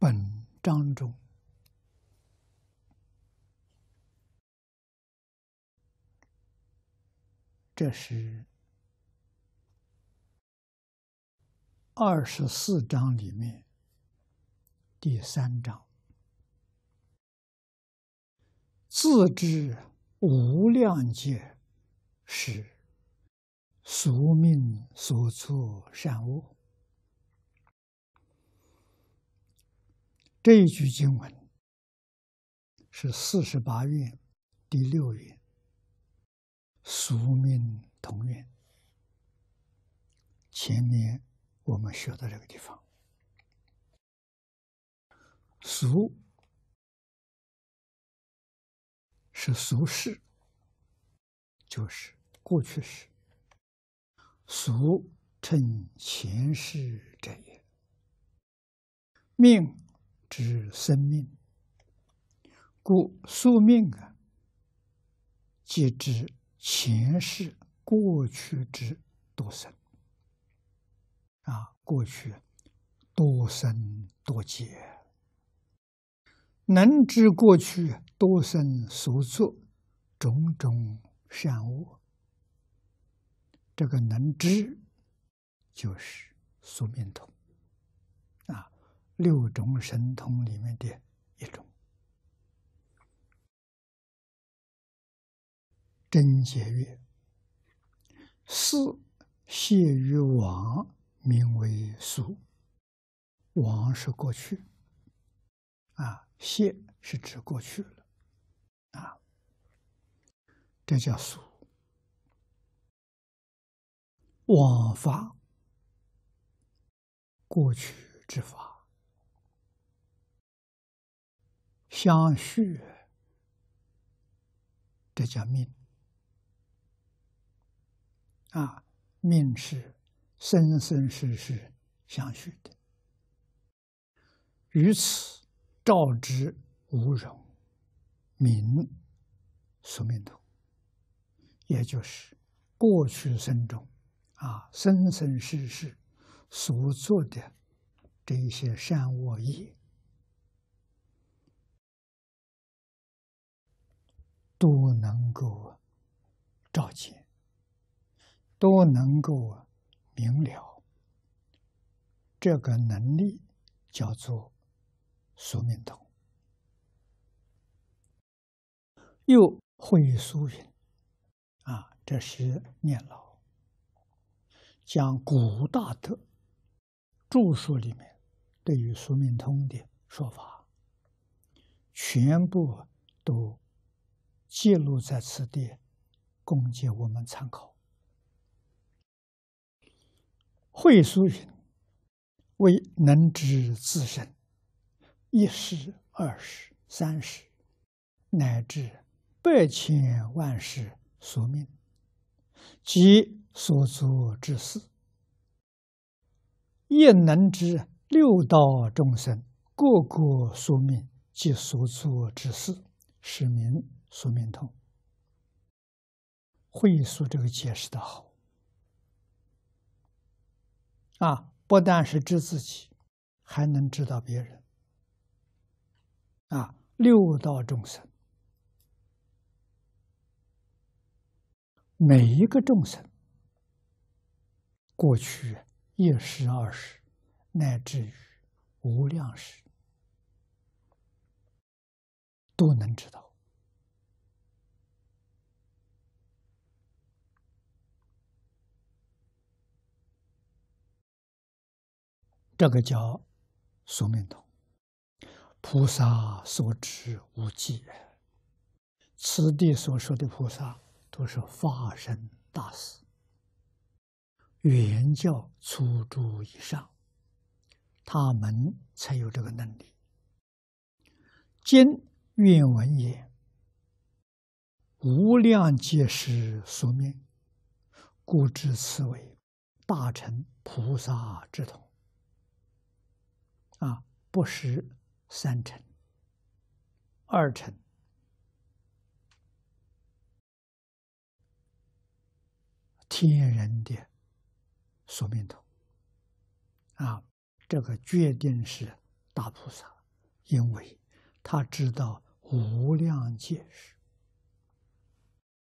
本章中，这是二十四章里面第三章，自知无量界是宿命所作善恶。这一句经文是四十八愿第六愿，俗命同愿。前面我们学的这个地方，俗是俗世，就是过去式，“俗称前世者也，命。之生命，故宿命啊，即指前世过去之多生啊，过去多生多劫，能知过去多生所作种种善恶，这个能知就是宿命通。六种神通里面的一种，真解月。四谢于王，名为苏。王是过去，啊，谢是指过去了，啊，这叫苏。往法，过去之法。相续，这叫命啊！命是生生世世相续的。于此照之无容，名宿命图，也就是过去生中啊，生生世世所做的这一些善恶业。够照见，都能够明了。这个能力叫做宿命通，又会于疏云啊，这是念老讲古大德著述里面对于宿命通的说法，全部都。记录在此地，供给我们参考。慧疏云：“为能知自身一时、二十、三十，乃至百千万世所命，及所作之事；亦能知六道众生各个所命及所作之事，使民。”宿命通，慧说这个解释的好啊！不但是知自己，还能知道别人啊！六道众生，每一个众生，过去、一时、二时，乃至于无量时，都能知道。这个叫“宿命通”，菩萨所知无极。此地所说的菩萨，都是化身大士，原教初祖以上，他们才有这个能力。今愿闻也，无量皆是宿命，故知此为大乘菩萨之通。啊，不识三尘，二成天人的宿命图。啊，这个决定是大菩萨，因为他知道无量界识。